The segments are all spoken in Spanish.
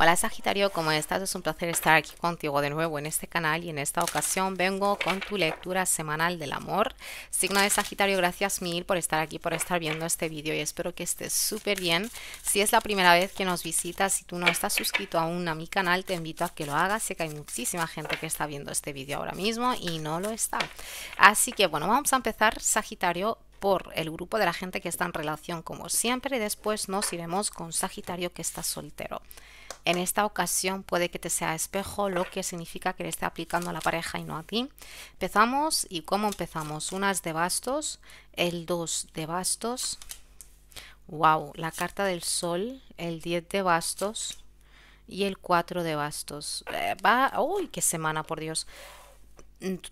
Hola Sagitario, ¿cómo estás? Es un placer estar aquí contigo de nuevo en este canal y en esta ocasión vengo con tu lectura semanal del amor. Signo de Sagitario, gracias mil por estar aquí, por estar viendo este vídeo y espero que estés súper bien. Si es la primera vez que nos visitas y tú no estás suscrito aún a mi canal, te invito a que lo hagas. Sé que hay muchísima gente que está viendo este vídeo ahora mismo y no lo está. Así que bueno, vamos a empezar Sagitario por el grupo de la gente que está en relación como siempre y después nos iremos con Sagitario que está soltero. En esta ocasión puede que te sea espejo, lo que significa que le esté aplicando a la pareja y no a ti. Empezamos y cómo empezamos. Unas de bastos, el 2 de bastos. Wow, la carta del sol, el 10 de bastos y el 4 de bastos. Eh, va, uy, qué semana, por Dios.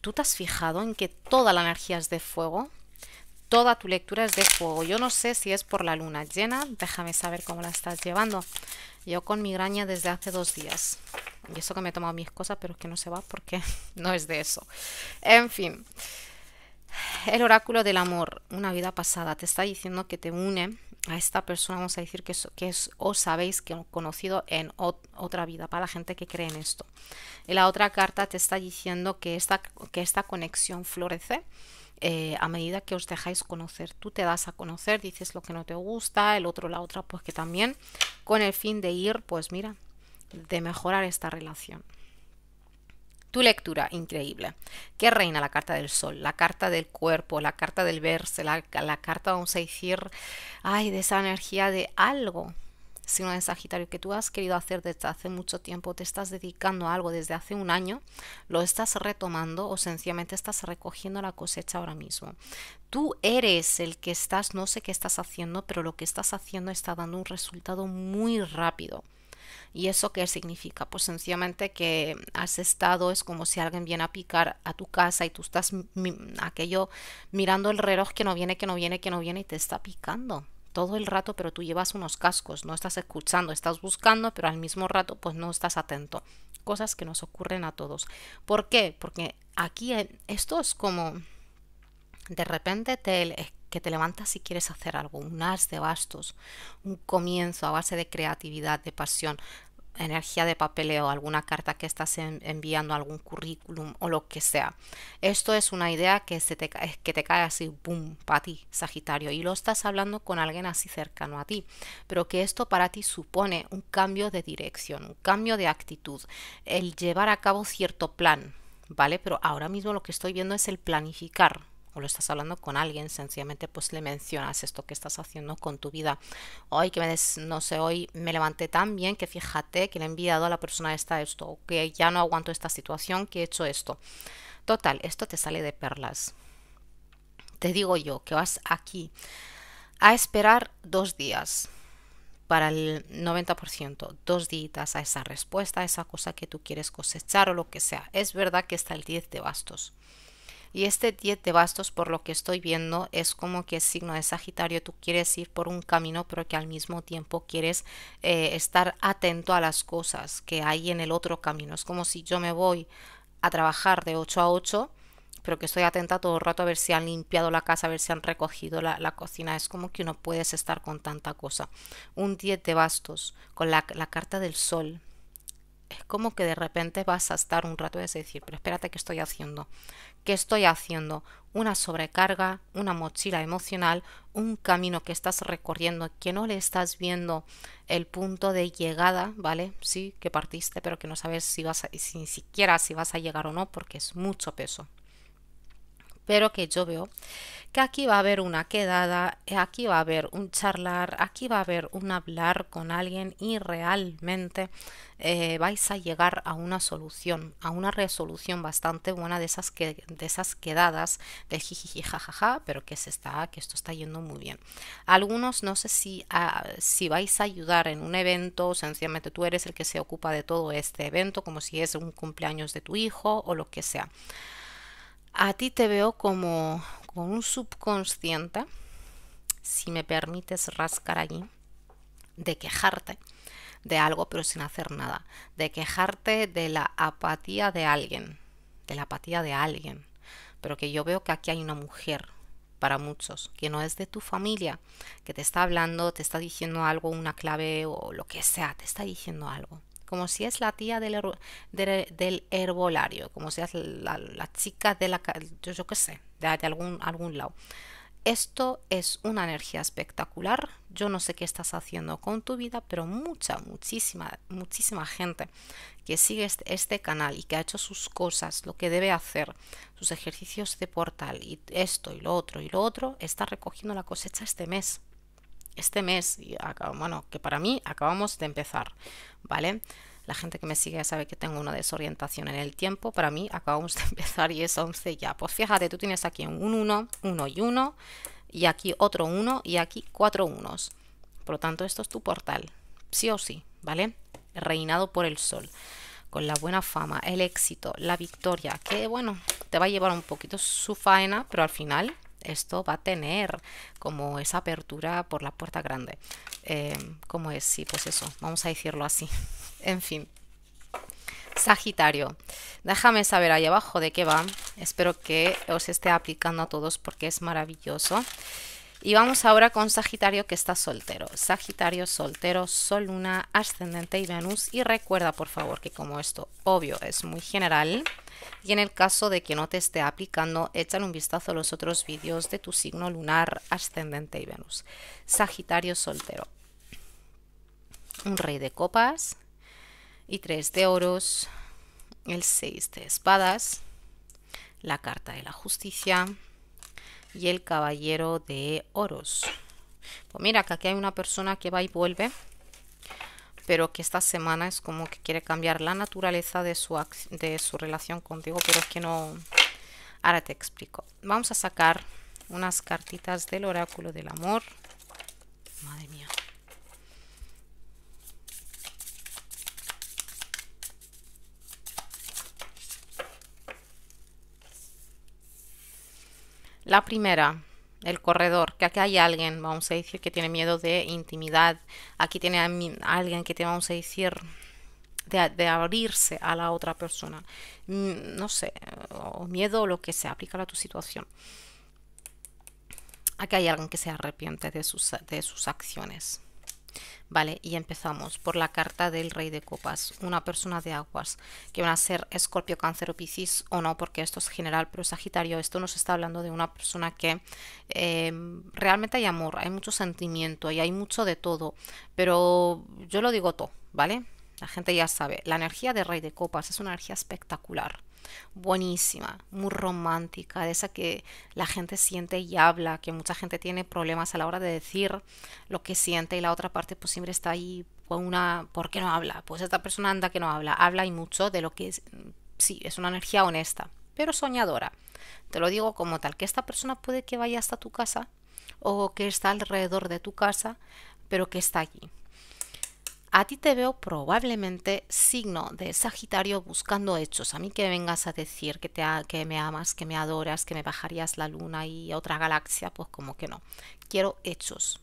¿Tú te has fijado en que toda la energía es de fuego? toda tu lectura es de fuego. Yo no sé si es por la luna llena, déjame saber cómo la estás llevando. Yo con migraña desde hace dos días. Y eso que me he tomado mis cosas, pero es que no se va porque no es de eso. En fin. El oráculo del amor, una vida pasada, te está diciendo que te une a esta persona, vamos a decir que, es, que es, os habéis conocido en otra vida, para la gente que cree en esto. Y la otra carta te está diciendo que que esta conexión florece eh, a medida que os dejáis conocer, tú te das a conocer, dices lo que no te gusta, el otro, la otra, pues que también con el fin de ir, pues mira, de mejorar esta relación. Tu lectura, increíble. ¿Qué reina la carta del sol? La carta del cuerpo, la carta del verse, la, la carta, vamos a decir, ay, de esa energía de algo, signo de Sagitario, que tú has querido hacer desde hace mucho tiempo, te estás dedicando a algo desde hace un año, lo estás retomando o sencillamente estás recogiendo la cosecha ahora mismo. Tú eres el que estás, no sé qué estás haciendo, pero lo que estás haciendo está dando un resultado muy rápido. ¿Y eso qué significa? Pues sencillamente que has estado, es como si alguien viene a picar a tu casa y tú estás aquello mirando el reloj que no viene, que no viene, que no viene y te está picando todo el rato, pero tú llevas unos cascos, no estás escuchando, estás buscando, pero al mismo rato pues no estás atento. Cosas que nos ocurren a todos. ¿Por qué? Porque aquí eh, esto es como de repente te, eh, que te levantas si quieres hacer algo, un as de bastos, un comienzo a base de creatividad, de pasión, energía de papeleo, alguna carta que estás enviando, algún currículum o lo que sea. Esto es una idea que, se te, que te cae así, boom, para ti, Sagitario, y lo estás hablando con alguien así cercano a ti, pero que esto para ti supone un cambio de dirección, un cambio de actitud, el llevar a cabo cierto plan, ¿vale? Pero ahora mismo lo que estoy viendo es el planificar, o lo estás hablando con alguien, sencillamente pues le mencionas esto que estás haciendo con tu vida. Hoy que me des, no sé, hoy me levanté tan bien que fíjate que le he enviado a la persona esta esto, que ya no aguanto esta situación, que he hecho esto. Total, esto te sale de perlas. Te digo yo que vas aquí a esperar dos días para el 90%, dos días a esa respuesta, a esa cosa que tú quieres cosechar o lo que sea. Es verdad que está el 10 de bastos. Y este 10 de bastos, por lo que estoy viendo, es como que es signo de Sagitario, tú quieres ir por un camino, pero que al mismo tiempo quieres eh, estar atento a las cosas que hay en el otro camino. Es como si yo me voy a trabajar de 8 a 8 pero que estoy atenta todo el rato a ver si han limpiado la casa, a ver si han recogido la, cocina. Es como que no puedes estar con tanta cosa. Un 10 de bastos con la carta del sol, es como que de repente vas a estar un rato y vas a decir, pero espérate, ¿qué estoy haciendo? ¿Qué estoy haciendo? Una sobrecarga, una mochila emocional, un camino que estás recorriendo, que no le estás viendo el punto de llegada, ¿vale? Sí, que partiste, pero que no sabes si vas ni siquiera si vas a llegar o no, porque es mucho peso. Pero que yo veo aquí va a haber una quedada, aquí va a haber un charlar, aquí va a haber un hablar con alguien y realmente eh, vais a llegar a una solución, a una resolución bastante buena de esas, que, de esas quedadas del jajaja, pero que se está, que esto está yendo muy bien. Algunos no sé si, ah, si vais a ayudar en un evento, sencillamente tú eres el que se ocupa de todo este evento, como si es un cumpleaños de tu hijo o lo que sea a ti te veo como un subconsciente, si me permites rascar allí, de quejarte de algo pero sin hacer nada, de quejarte de la apatía de alguien, de la apatía de alguien, pero que yo veo que aquí hay una mujer para muchos, que no es de tu familia, que te está hablando, te está diciendo algo, una clave o lo que sea, te está diciendo algo como si es la tía del, del herbolario, como si es la, chica de la, yo, yo qué sé, de, algún, algún lado. Esto es una energía espectacular. Yo no sé qué estás haciendo con tu vida, pero mucha, muchísima, muchísima gente que sigue este, este canal y que ha hecho sus cosas, lo que debe hacer, sus ejercicios de portal y esto y lo otro y lo otro, está recogiendo la cosecha este mes este mes, bueno, que para mí acabamos de empezar, ¿vale? La gente que me sigue sabe que tengo una desorientación en el tiempo, para mí acabamos de empezar y es 11 ya. Pues fíjate, tú tienes aquí un 1, 1 y 1, y aquí otro 1 y aquí cuatro unos. Por lo tanto, esto es tu portal, sí o sí, ¿vale? Reinado por el sol con la buena fama, el éxito, la victoria, que bueno, te va a llevar un poquito su faena, pero al final esto va a tener como esa apertura por la puerta grande. Em, ¿Cómo es? Sí, pues eso, vamos a decirlo así. en fin. Sagitario, déjame saber ahí abajo de qué va. Espero que os esté aplicando a todos porque es maravilloso. Y vamos ahora con Sagitario que está soltero. Sagitario soltero, Sol, Luna, Ascendente y Venus. Y recuerda por favor que como esto obvio es muy general y en el caso de que no te esté aplicando, échale un vistazo a los otros vídeos de tu signo lunar, Ascendente y Venus. Sagitario soltero. Un rey de copas y tres de oros, el seis de espadas, la carta de la justicia y el caballero de oros. Pues mira, que aquí hay una persona que va y vuelve, pero que esta semana es como que quiere cambiar la naturaleza de su, de su relación contigo, pero es que no... Ahora te explico. Vamos a sacar unas cartitas del oráculo del amor. Madre mía. La primera, el corredor, que aquí hay alguien, vamos a decir, que tiene miedo de intimidad. Aquí tiene alguien que te vamos a decir, de, abrirse a la otra persona. Mm, no sé, o miedo o lo que sea, aplica a tu situación. Aquí hay alguien que se arrepiente de sus acciones. Vale, y empezamos por la carta del rey de copas, una persona de aguas, que van a ser escorpio, cáncer o piscis o no, porque esto es general, pero sagitario, esto nos está hablando de una persona que em, realmente hay amor, hay mucho sentimiento y hay mucho de todo, pero yo lo digo todo, ¿vale? La gente ya sabe, la energía del rey de copas es una energía espectacular buenísima, muy romántica, de esa que la gente siente y habla, que mucha gente tiene problemas a la hora de decir lo que siente y la otra parte pues siempre está ahí con pues, una, ¿por qué no habla? Pues esta persona anda que no habla, habla y mucho de lo que es, sí, es una energía honesta, pero soñadora. Te lo digo como tal, que esta persona puede que vaya hasta tu casa o que está alrededor de tu casa, pero que está allí, a ti te veo probablemente signo de Sagitario buscando hechos. A mí que vengas a decir que, te, que me amas, que me adoras, que me bajarías la luna y otra galaxia, pues como que no. Quiero hechos,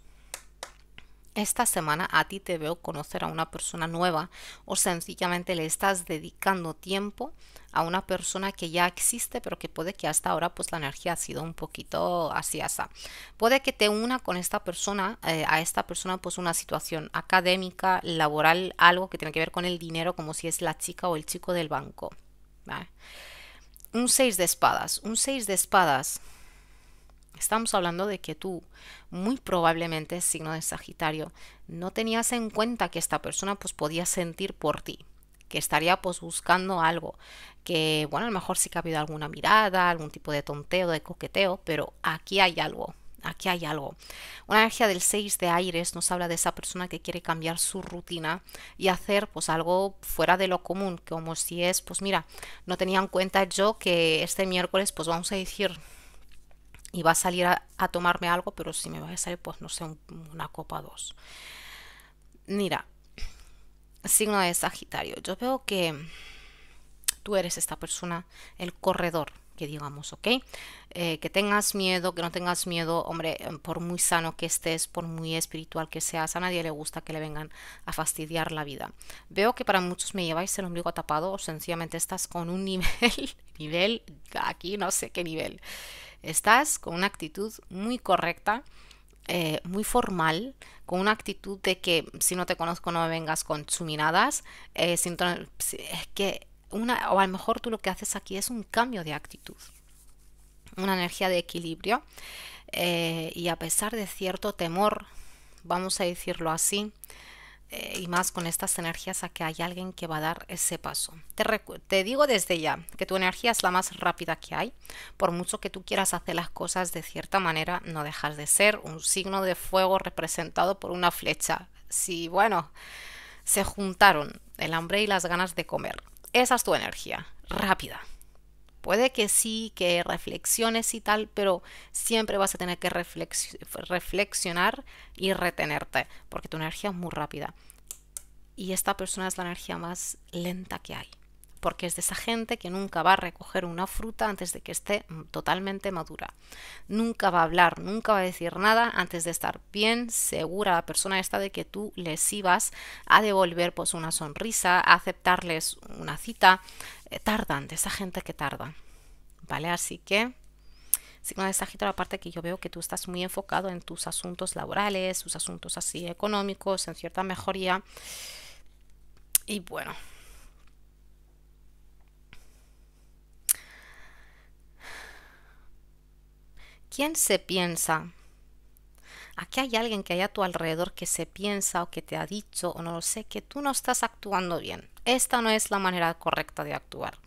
esta semana a ti te veo conocer a una persona nueva o sencillamente le estás dedicando tiempo a una persona que ya existe pero que puede que hasta ahora pues la energía ha sido un poquito así así. Puede que te una con esta persona, eh, a esta persona pues una situación académica, laboral, algo que tiene que ver con el dinero como si es la chica o el chico del banco. Un seis de espadas. Un seis de espadas Estamos hablando de que tú, muy probablemente, signo de Sagitario, no tenías en cuenta que esta persona pues podía sentir por ti, que estaría pues buscando algo, que bueno, a lo mejor sí que ha habido alguna mirada, algún tipo de tonteo, de coqueteo, pero aquí hay algo, aquí hay algo. Una energía del 6 de aires nos habla de esa persona que quiere cambiar su rutina y hacer pues algo fuera de lo común, como si es, pues mira, no tenía en cuenta yo que este miércoles pues vamos a decir y va a salir a, tomarme algo, pero si me va a salir, pues no sé, una copa dos. Mira, signo de Sagitario, yo veo que tú eres esta persona, el corredor, que digamos, ¿ok? Eh, que tengas miedo, que no tengas miedo, hombre, por muy sano que estés, por muy espiritual que seas, a nadie le gusta que le vengan a fastidiar la vida. Veo que para muchos me lleváis el ombligo tapado o sencillamente estás con un nivel, nivel, aquí no sé qué nivel, Estás con una actitud muy correcta, eh, muy formal, con una actitud de que si no te conozco no me vengas con chuminadas, eh, es que una, o a lo mejor tú lo que haces aquí es un cambio de actitud, una energía de equilibrio eh, y a pesar de cierto temor, vamos a decirlo así, eh, y más con estas energías a que hay alguien que va a dar ese paso. Te, te digo desde ya que tu energía es la más rápida que hay. Por mucho que tú quieras hacer las cosas de cierta manera, no dejas de ser un signo de fuego representado por una flecha. Si, bueno, se juntaron el hambre y las ganas de comer. Esa es tu energía, rápida. Puede que sí, que reflexiones y tal, pero siempre vas a tener que reflexionar y retenerte, porque tu energía es muy rápida. Y esta persona es la energía más lenta que hay porque es de esa gente que nunca va a recoger una fruta antes de que esté mm, totalmente madura. Nunca va a hablar, nunca va a decir nada antes de estar bien segura la persona esta de que tú les ibas a devolver pues una sonrisa, a aceptarles una cita. Eh, tardan, de esa gente que tarda. ¿Vale? Así que signo de la aparte que yo veo que tú estás muy enfocado en tus asuntos laborales, tus asuntos así económicos, en cierta mejoría. Y bueno, ¿Quién se piensa? Aquí hay alguien que hay a tu alrededor que se piensa o que te ha dicho o no lo sé, que tú no estás actuando bien. Esta no es la manera correcta de actuar.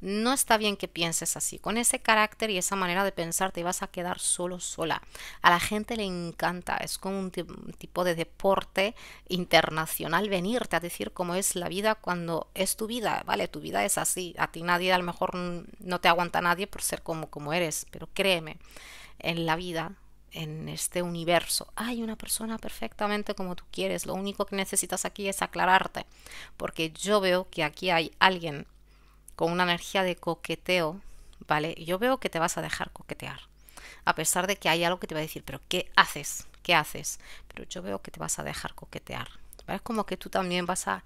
No está bien que pienses así. Con ese carácter y esa manera de pensar te vas a quedar solo, sola. A la gente le encanta. Es como un tipo de deporte internacional venirte a decir cómo es la vida cuando es tu vida. Vale, tu vida es así. A ti nadie, a lo mejor no te aguanta nadie por ser como, como eres. Pero créeme en la vida, en este universo. Hay una persona perfectamente como tú quieres. Lo único que necesitas aquí es aclararte, porque yo veo que aquí hay alguien con una energía de coqueteo, ¿vale? Yo veo que te vas a dejar coquetear, a pesar de que hay algo que te va a decir, pero ¿qué haces? ¿Qué haces? Pero yo veo que te vas a dejar coquetear. Es como que tú también vas a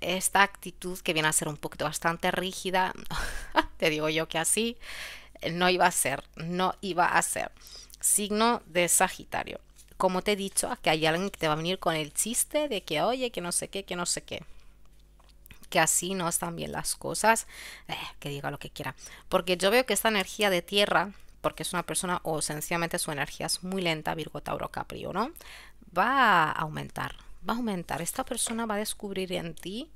esta actitud que viene a ser un poquito bastante rígida, te digo yo que así, no iba a ser, no iba a ser. Signo de Sagitario. Como te he dicho, que hay alguien que te va a venir con el chiste de que, oye, que no sé qué, que no sé qué. Que así no están bien las cosas. Eh, que diga lo que quiera. Porque yo veo que esta energía de tierra, porque es una persona o sencillamente su energía es muy lenta, Virgo, Tauro, Caprio, ¿no? Va a aumentar, va a aumentar. Esta persona va a descubrir en ti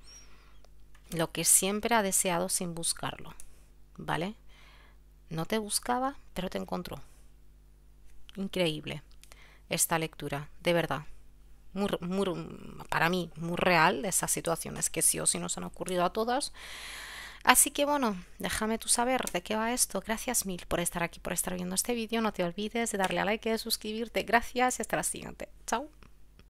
lo que siempre ha deseado sin buscarlo, ¿vale? No te buscaba, pero te encontró. Increíble esta lectura, de verdad. para mí, muy real esas situaciones que sí o sí nos han ocurrido a todas. Así que bueno, déjame tú saber de qué va esto. Gracias mil por estar aquí, por estar viendo este vídeo. No te olvides de darle a like, de suscribirte. Gracias y hasta la siguiente. Chao.